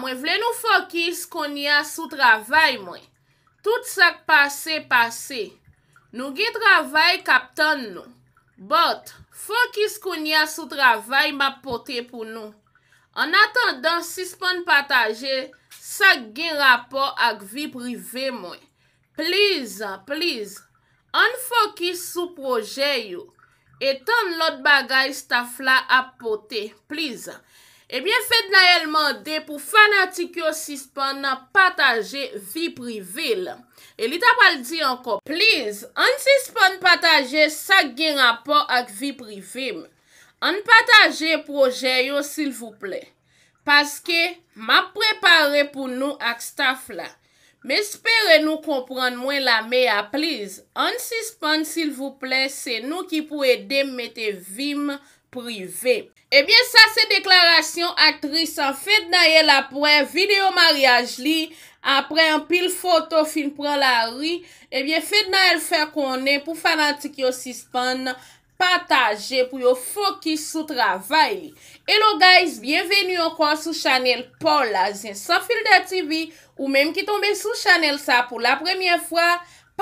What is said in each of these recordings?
Mwen vle nou fokis kon ya sou travay mwen. Tout sak pase pase. Nou gen travay kapton nou. Bot, fokis kon ya sou travay ma pote pou nou. An atan dan sispan pataje, sak gen rapor ak vi prive mwen. Pleza, pleza. An fokis sou proje yo. Etan lot bagay staf la apote. Pleza. Ebyen, eh fed nan elman de pou fanatik yo sispon nan pataje vi privil. E li tapal di anko, please, an sispon pataje sa gen rapor ak vi privil. An pataje proje yo sil vouple. Paske, ma prepare pou nou ak staf la. Me spere nou kompran mwen la me a, please. An sispon sil vouple, se nou ki pou edem mette vim sa. Ebyen sa se deklarasyon aktris an fèd na ye la eh pouen videomaryaj li apren an pil fotofilm pran la ri. Ebyen fèd na ye l fè konen pou fanatik yo sispan pataje pou yo fokis sou travay. Hello guys, bienvenu ankon sou chanel Paul Azien Sanfil de TV ou menm ki tombe sou chanel sa pou la premiè fwa.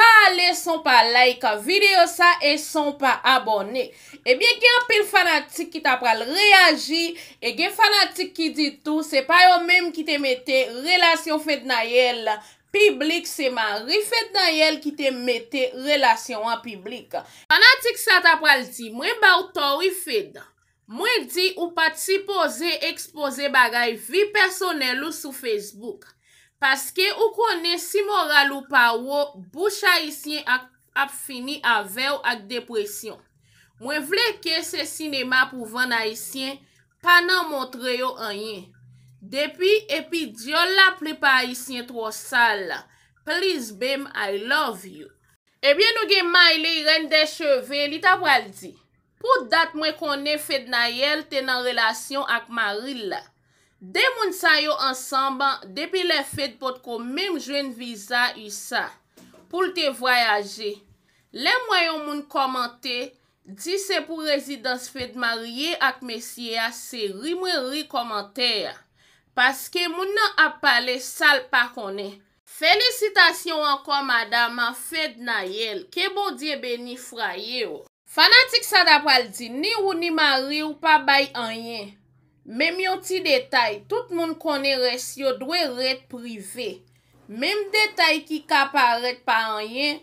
pa ale, son pa like videyo sa, e son pa abone. Ebyen eh gen apil fanatik ki ta pral reagi, e gen fanatik ki di tou, se pa yo menm ki te mette relasyon fed na yel, piblik seman, rifed na yel ki te mette relasyon an piblik. Fanatik sa ta pral di, mwen ba ou to rifed, mwen di ou pa ti pose, expose bagay vi personel ou sou Facebook. Paske ou konen si moral ou pawo, bouche Haitien ap fini avew ak depresyon. Mwen vle ke se sinema pou ven Haitien, panan montre yo anyen. Depi epi diyon la ple pa Haitien tro sal. Please bem, I love you. Ebyen nou gen ma ili ren de cheve, li tap waldi. Po dat mwen konen fed na yel tenan relasyon ak maril la. De moun sayo ansamba depi le fed pot ko mèm jwen viza y sa pou lte voyaje. Le mwayon moun komante, di se pou rezidans fed marye ak mesye a se rimwe ri komante. Paske moun nan ap pale sal pa konen. Felicitasyon anko madame fed nayel ke bodye be ni fraye yo. Fanatik sa da pal di ni ou ni marye ou pa bay anyen. Mem yon ti detay, tout moun kone resyo dwe ret prive. Mem detay ki ka paret pa anyen,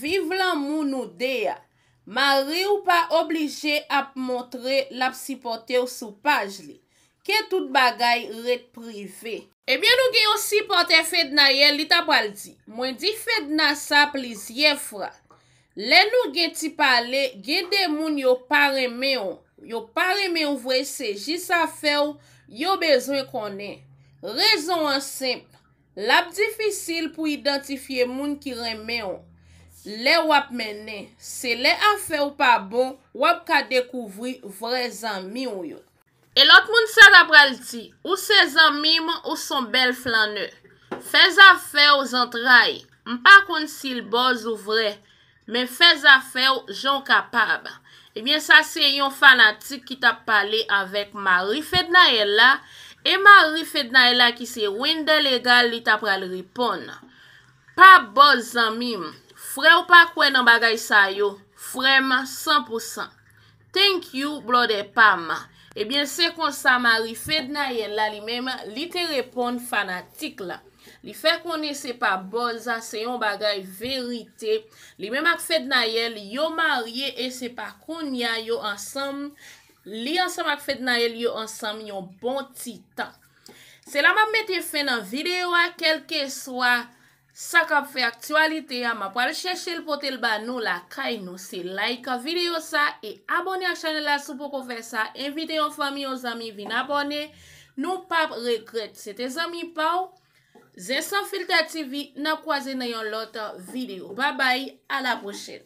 vive lan moun ou deya. Ma re ou pa oblije ap montre lap sipote ou sou paj li. Ke tout bagay ret prive. Ebyen nou gen yon sipote fed na ye li tapal di. Mwen di fed na sa plis yefra. Len nou gen ti pale, gen de moun yon pare meyon. Yo pa reme ou vre se jis afe ou, yo bezon konen. Rezon an semp, lap difisil pou identifiye moun ki reme ou. Le wap menen, se le afe ou pa bon, wap ka dekouvri vre zanmi ou yo. E lot moun sa dabral ti, ou se zanmi moun ou son bel flan nou. Fez afe ou zan trai, mpa kon si l boz ou vre, men fez afe ou jon kapab an. Ebyen sa se yon fanatik ki tap pale avèk marifèd na yè la e marifèd na yè la ki se winde legal li tap pral ripon. Pa boz zanmim, fre ou pa kwen an bagay sa yo, freman 100%. Thank you, blood and palm. Ebyen se konsa marifèd na yè la li mèm li te ripon fanatik la. Li fe konye se pa boza, se yon bagay verite. Li mem ak fed na yel, yo marye, e se pa konya, yo ansam. Li ansam ak fed na yel, yo ansam, yon bon ti tan. Se la map mette fen nan videyo a, kelke swa, sa kap fe aktualite. A ma po al cheshe l potel ba nou la, kay nou se like a videyo sa, e abone a chanel la sou pou kon fe sa, invite yon fami, yon zami vin abone. Nou pap rekret, se te zami pa ou, Zen Sanfilta TV nan kwaze nan yon loto videyo. Ba bay, ala pochel.